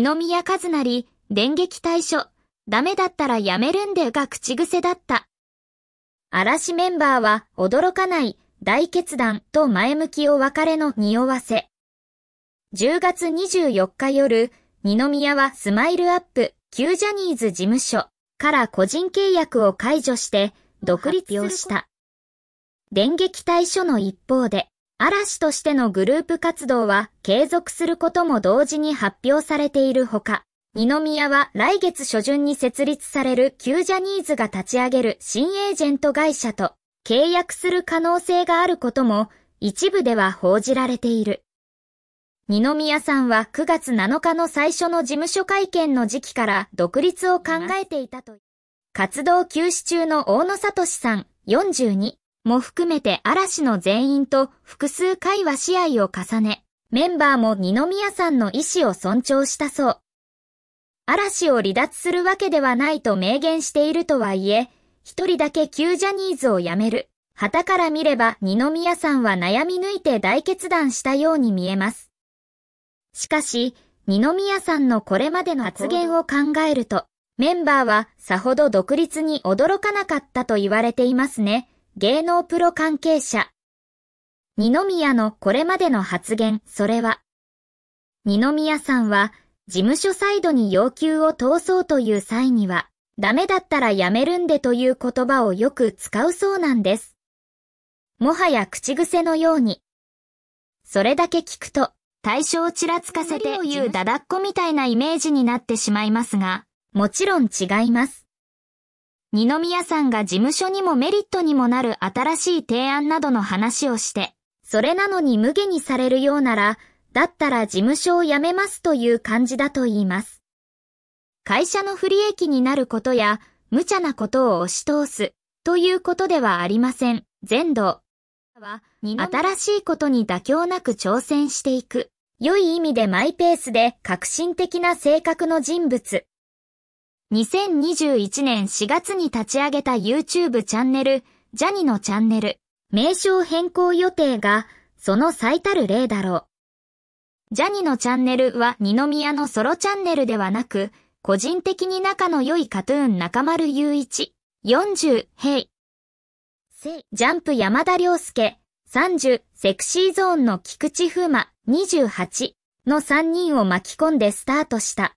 二宮和也、電撃対処、ダメだったらやめるんでが口癖だった。嵐メンバーは驚かない大決断と前向きを別れの匂わせ。10月24日夜、二宮はスマイルアップ、旧ジャニーズ事務所から個人契約を解除して独立をした。電撃対処の一方で、嵐としてのグループ活動は継続することも同時に発表されているほか、二宮は来月初旬に設立される旧ジャニーズが立ち上げる新エージェント会社と契約する可能性があることも一部では報じられている。二宮さんは9月7日の最初の事務所会見の時期から独立を考えていたと活動休止中の大野聡さん42も含めて嵐の全員と複数回は試合を重ね、メンバーも二宮さんの意思を尊重したそう。嵐を離脱するわけではないと明言しているとはいえ、一人だけ旧ジャニーズを辞める。旗から見れば二宮さんは悩み抜いて大決断したように見えます。しかし、二宮さんのこれまでの発言を考えると、メンバーはさほど独立に驚かなかったと言われていますね。芸能プロ関係者。二宮のこれまでの発言、それは。二宮さんは、事務所サイドに要求を通そうという際には、ダメだったらやめるんでという言葉をよく使うそうなんです。もはや口癖のように。それだけ聞くと、対象をちらつかせてというダダっ子みたいなイメージになってしまいますが、もちろん違います。二宮さんが事務所にもメリットにもなる新しい提案などの話をして、それなのに無下にされるようなら、だったら事務所を辞めますという感じだと言います。会社の不利益になることや、無茶なことを押し通す、ということではありません。全土は、新しいことに妥協なく挑戦していく。良い意味でマイペースで革新的な性格の人物。2021年4月に立ち上げた YouTube チャンネル、ジャニのチャンネル、名称変更予定が、その最たる例だろう。ジャニのチャンネルは二宮のソロチャンネルではなく、個人的に仲の良いカトゥーン中丸雄一、40、ヘイ。ジャンプ山田涼介、30、セクシーゾーンの菊池風磨、28の3人を巻き込んでスタートした。